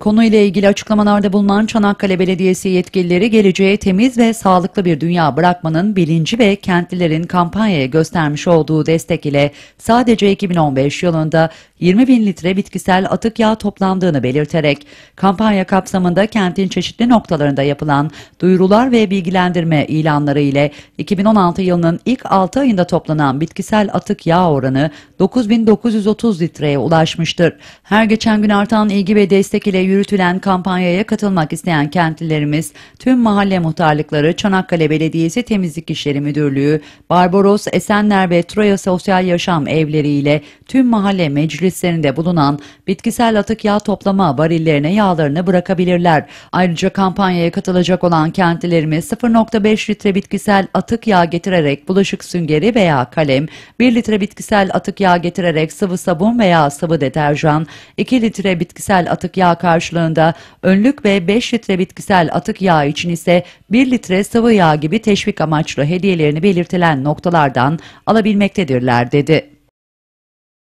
Konuyla ilgili açıklamalarda bulunan Çanakkale Belediyesi yetkilileri geleceğe temiz ve sağlıklı bir dünya bırakmanın bilinci ve kentlilerin kampanyaya göstermiş olduğu destek ile sadece 2015 yılında 20 bin litre bitkisel atık yağ toplandığını belirterek kampanya kapsamında kentin çeşitli noktalarında yapılan duyurular ve bilgilendirme ilanları ile 2016 yılının ilk 6 ayında toplanan bitkisel atık yağ oranı 9930 litreye ulaşmıştır. Her geçen gün artan ilgi ve destek ile yürütülen kampanyaya katılmak isteyen kentlilerimiz tüm mahalle muhtarlıkları, Çanakkale Belediyesi Temizlik İşleri Müdürlüğü, Barbaros, Esenler ve Troya Sosyal Yaşam Evleri ile tüm mahalle meclislerinde bulunan bitkisel atık yağ toplama barillerine yağlarını bırakabilirler. Ayrıca kampanyaya katılacak olan kentlilerimiz 0.5 litre bitkisel atık yağ getirerek bulaşık süngeri veya kalem, 1 litre bitkisel atık yağ getirerek sıvı sabun veya sıvı deterjan, 2 litre bitkisel atık yağ karşılığında karşılığında önlük ve 5 litre bitkisel atık yağı için ise 1 litre sıvı yağ gibi teşvik amaçlı hediyelerini belirtilen noktalardan alabilmektedirler dedi.